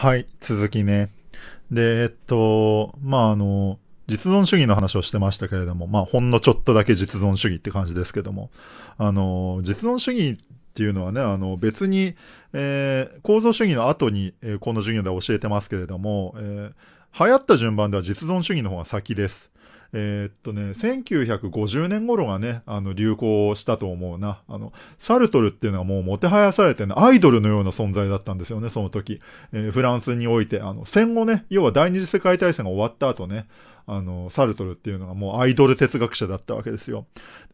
はい、続きね。で、えっと、まあ、あの、実存主義の話をしてましたけれども、まあ、ほんのちょっとだけ実存主義って感じですけども、あの、実存主義っていうのはね、あの、別に、えー、構造主義の後に、えー、この授業では教えてますけれども、えー、流行った順番では実存主義の方が先です。えー、っとね、1950年頃がね、あの、流行したと思うな。あの、サルトルっていうのはもうもてはやされてい。アイドルのような存在だったんですよね、その時。えー、フランスにおいて、あの、戦後ね、要は第二次世界大戦が終わった後ね、あの、サルトルっていうのがもうアイドル哲学者だったわけですよ。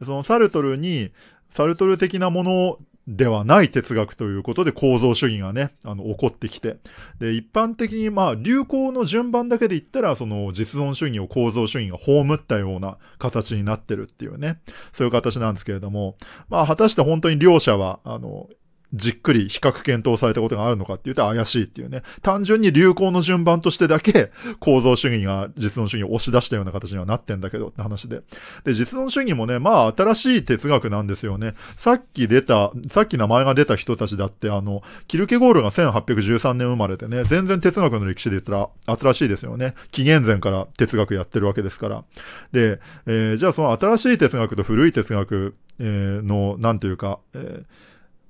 そのサルトルに、サルトル的なものを、ではない哲学ということで構造主義がね、あの、起こってきて。で、一般的にまあ、流行の順番だけで言ったら、その実存主義を構造主義が葬ったような形になってるっていうね、そういう形なんですけれども、まあ、果たして本当に両者は、あの、じっくり比較検討されたことがあるのかって言ったら怪しいっていうね。単純に流行の順番としてだけ構造主義が実存主義を押し出したような形にはなってんだけどって話で。で、実存主義もね、まあ新しい哲学なんですよね。さっき出た、さっき名前が出た人たちだってあの、キルケゴールが1813年生まれてね、全然哲学の歴史で言ったら新しいですよね。紀元前から哲学やってるわけですから。で、えー、じゃあその新しい哲学と古い哲学、えー、の、なんていうか、えー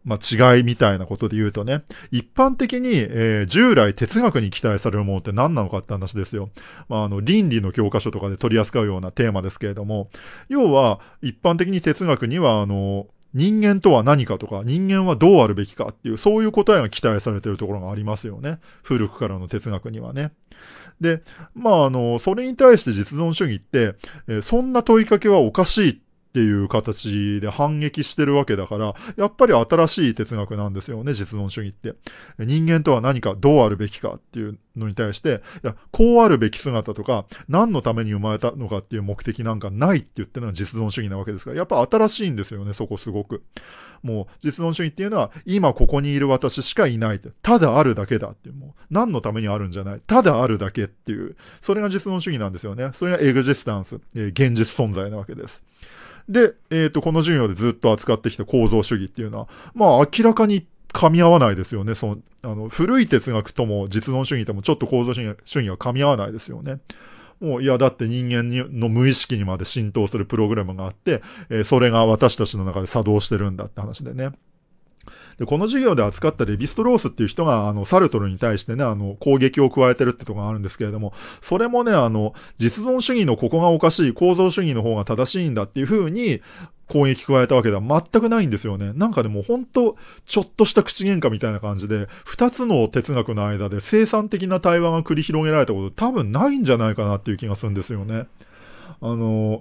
まあ、違いみたいなことで言うとね、一般的に、えー、従来哲学に期待されるものって何なのかって話ですよ。まあ、あの、倫理の教科書とかで取り扱うようなテーマですけれども、要は、一般的に哲学には、あの、人間とは何かとか、人間はどうあるべきかっていう、そういう答えが期待されているところがありますよね。古くからの哲学にはね。で、まあ、あの、それに対して実存主義って、えー、そんな問いかけはおかしいっていう形で反撃してるわけだから、やっぱり新しい哲学なんですよね、実存主義って。人間とは何かどうあるべきかっていうのに対して、いや、こうあるべき姿とか、何のために生まれたのかっていう目的なんかないって言ってるのは実存主義なわけですから、やっぱ新しいんですよね、そこすごく。もう、実存主義っていうのは、今ここにいる私しかいないって、ただあるだけだっていう、もう、何のためにあるんじゃない、ただあるだけっていう、それが実存主義なんですよね。それがエグジスタンス、えー、現実存在なわけです。で、えっ、ー、と、この授業でずっと扱ってきた構造主義っていうのは、まあ明らかに噛み合わないですよね。その、あの、古い哲学とも実存主義ともちょっと構造主義主義噛み合わないですよね。もう、いや、だって人間にの無意識にまで浸透するプログラムがあって、えー、それが私たちの中で作動してるんだって話でね。で、この授業で扱ったレヴィストロースっていう人が、あの、サルトルに対してね、あの、攻撃を加えてるってとこがあるんですけれども、それもね、あの、実存主義のここがおかしい、構造主義の方が正しいんだっていうふうに、攻撃加えたわけでは全くないんですよね。なんかでもほんと、ちょっとした口喧嘩みたいな感じで、二つの哲学の間で生産的な対話が繰り広げられたこと多分ないんじゃないかなっていう気がするんですよね。あのー、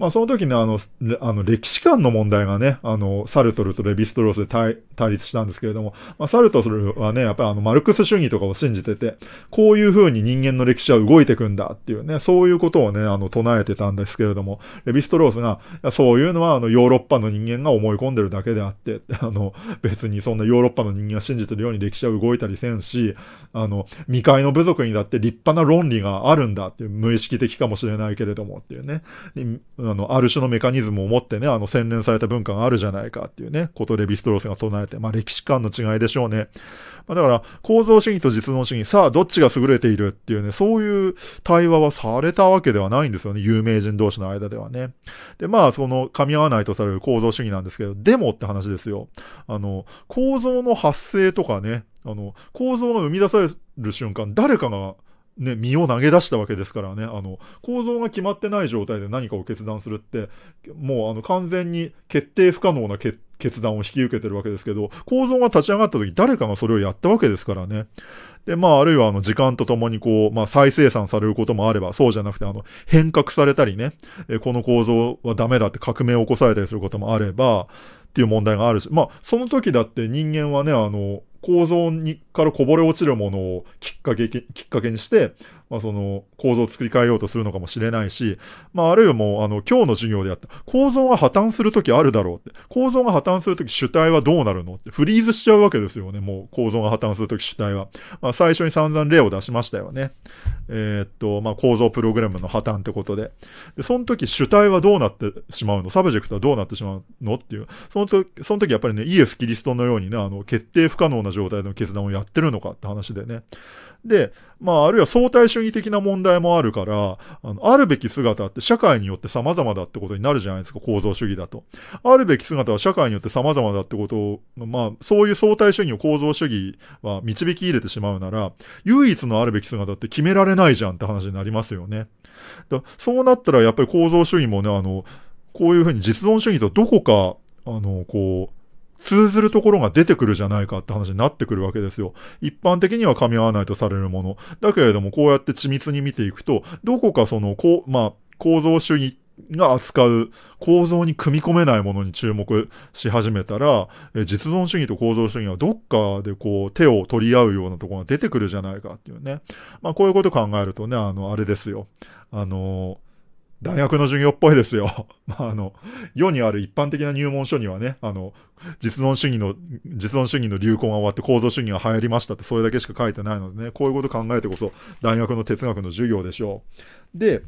まあその時ね、あの、あの歴史観の問題がね、あの、サルトルとレヴィストロースで対対立したんですけれども、まあサルトルはね、やっぱりあのマルクス主義とかを信じてて、こういう風に人間の歴史は動いてくんだっていうね、そういうことをね、あの、唱えてたんですけれども、レヴィストロースが、そういうのはあのヨーロッパの人間が思い込んでるだけであって、あの、別にそんなヨーロッパの人間が信じてるように歴史は動いたりせんし、あの、未開の部族にだって立派な論理があるんだっていう、無意識的かもしれないけれどもっていうね、あの、ある種のメカニズムを持ってね、あの、洗練された文化があるじゃないかっていうね、ことレヴィストロースが唱えて、まあ、歴史観の違いでしょうね。まあ、だから、構造主義と実存主義、さあ、どっちが優れているっていうね、そういう対話はされたわけではないんですよね、有名人同士の間ではね。で、まあ、その、噛み合わないとされる構造主義なんですけど、でもって話ですよ。あの、構造の発生とかね、あの、構造が生み出される瞬間、誰かが、ね、身を投げ出したわけですからね、あの、構造が決まってない状態で何かを決断するって、もうあの、完全に決定不可能な決決断を引き受けてるわけですけど、構造が立ち上がった時誰かがそれをやったわけですからね。で、まあ、あるいはあの、時間とともにこう、まあ、再生産されることもあれば、そうじゃなくて、あの、変革されたりね、えこの構造はダメだって革命を起こされたりすることもあれば、っていう問題があるし、まあ、その時だって人間はね、あの、構造にからこぼれ落ちるものをきっかけ、きっかけにして、まあ、その構造を作り変えようとするのかもしれないし、まあ、あるいはもう、あの、今日の授業であった、構造が破綻するときあるだろうって、構造が破綻するとき主体はどうなるのって、フリーズしちゃうわけですよね、もう構造が破綻するとき主体は。まあ、最初に散々例を出しましたよね。えー、っと、まあ、構造プログラムの破綻ってことで。で、その時主体はどうなってしまうのサブジェクトはどうなってしまうのっていう、そその時、その時やっぱりね、イエス・キリストのようにね、あの、決定不可能な状態での決断をやってるのかって話でね。で、まあ、あるいは相対主義的な問題もあるから、あの、あるべき姿って社会によって様々だってことになるじゃないですか、構造主義だと。あるべき姿は社会によって様々だってことを、まあ、そういう相対主義を構造主義は導き入れてしまうなら、唯一のあるべき姿って決められないじゃんって話になりますよね。だそうなったらやっぱり構造主義もね、あの、こういうふうに実存主義とどこかあの、こう、通ずるところが出てくるじゃないかって話になってくるわけですよ。一般的には噛み合わないとされるもの。だけれども、こうやって緻密に見ていくと、どこかその、こう、まあ、構造主義が扱う構造に組み込めないものに注目し始めたら、え実存主義と構造主義はどっかでこう手を取り合うようなところが出てくるじゃないかっていうね。まあこういうこと考えるとね、あの、あれですよ。あのー大学の授業っぽいですよ。まあ、あの、世にある一般的な入門書にはね、あの、実存主義の、実存主義の流行が終わって構造主義が流行りましたってそれだけしか書いてないのでね、こういうこと考えてこそ大学の哲学の授業でしょう。で、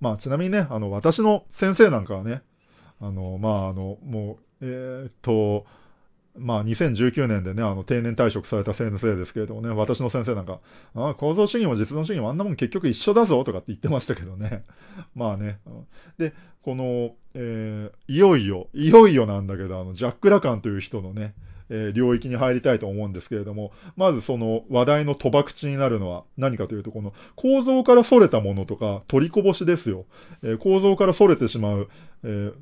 まあ、ちなみにね、あの、私の先生なんかはね、あの、まあ、あの、もう、えー、っと、まあ、2019年でね、あの、定年退職された先生ですけれどもね、私の先生なんか、ああ、構造主義も実存主義もあんなもん結局一緒だぞとかって言ってましたけどね。まあね。で、この、えー、いよいよ、いよいよなんだけど、あの、ジャック・ラカンという人のね、えー、領域に入りたいと思うんですけれども、まずその話題の賭博口になるのは何かというと、この構造から逸れたものとか取りこぼしですよ。えー、構造から逸れてしまう、えー、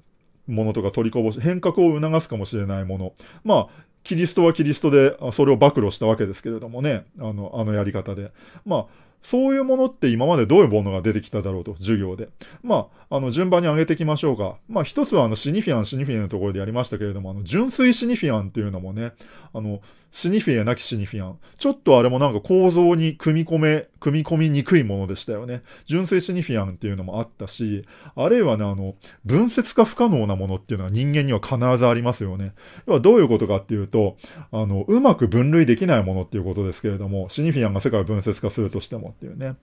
ものとか取りこぼし、変革を促すかもしれないもの。まあ、キリストはキリストで、それを暴露したわけですけれどもね、あの、あのやり方で。まあ、そういうものって今までどういうものが出てきただろうと、授業で。まあ、あの、順番に上げていきましょうか。まあ、一つはあの、シニフィアン、シニフィアンのところでやりましたけれども、あの、純粋シニフィアンっていうのもね、あの、シニフィアなきシニフィアン。ちょっとあれもなんか構造に組み込め、組み込みにくいものでしたよね。純粋シニフィアンっていうのもあったし、あるいはね、あの、分節化不可能なものっていうのは人間には必ずありますよね。要はどういうことかっていうと、あの、うまく分類できないものっていうことですけれども、シニフィアンが世界を分節化するとしても、っていうね。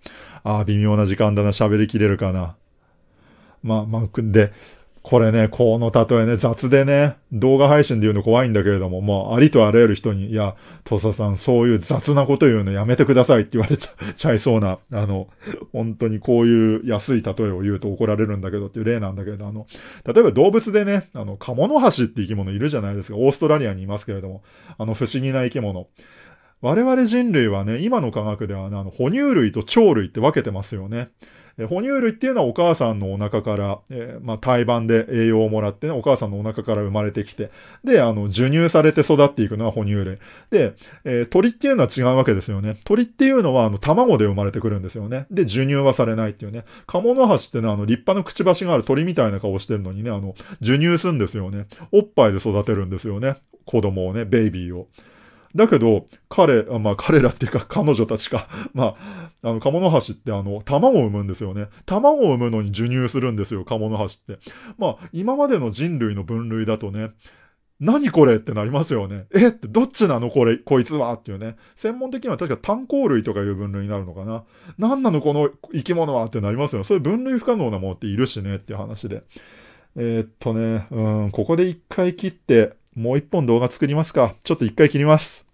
ああ、微妙な時間だな、喋りきれるかな。まあ、まあ、で、これね、この例えね、雑でね、動画配信で言うの怖いんだけれども、もうありとあらゆる人に、いや、土佐さん、そういう雑なこと言うのやめてくださいって言われ ちゃいそうな、あの、本当にこういう安い例えを言うと怒られるんだけどっていう例なんだけど、あの、例えば動物でね、あの、カモノハシって生き物いるじゃないですか、オーストラリアにいますけれども、あの不思議な生き物。我々人類はね、今の科学ではね、あの、哺乳類と鳥類って分けてますよね。え哺乳類っていうのはお母さんのお腹から、えー、まあ、胎盤で栄養をもらってね、お母さんのお腹から生まれてきて、で、あの、授乳されて育っていくのは哺乳類。で、えー、鳥っていうのは違うわけですよね。鳥っていうのは、あの、卵で生まれてくるんですよね。で、授乳はされないっていうね。カモノハシってね、あの、立派なくちばしがある鳥みたいな顔してるのにね、あの、授乳するんですよね。おっぱいで育てるんですよね。子供をね、ベイビーを。だけど、彼、まあ彼らっていうか彼女たちか まあ、あの、カモノハシってあの、卵を産むんですよね。卵を産むのに授乳するんですよ、カモノハシって。まあ、今までの人類の分類だとね、何これってなりますよね。えってどっちなのこれ、こいつはっていうね。専門的には確か炭鉱類とかいう分類になるのかな。何なのこの生き物はってなりますよね。そういう分類不可能なものっているしねっていう話で。えー、っとね、うん、ここで一回切って、もう一本動画作りますか。ちょっと一回切ります。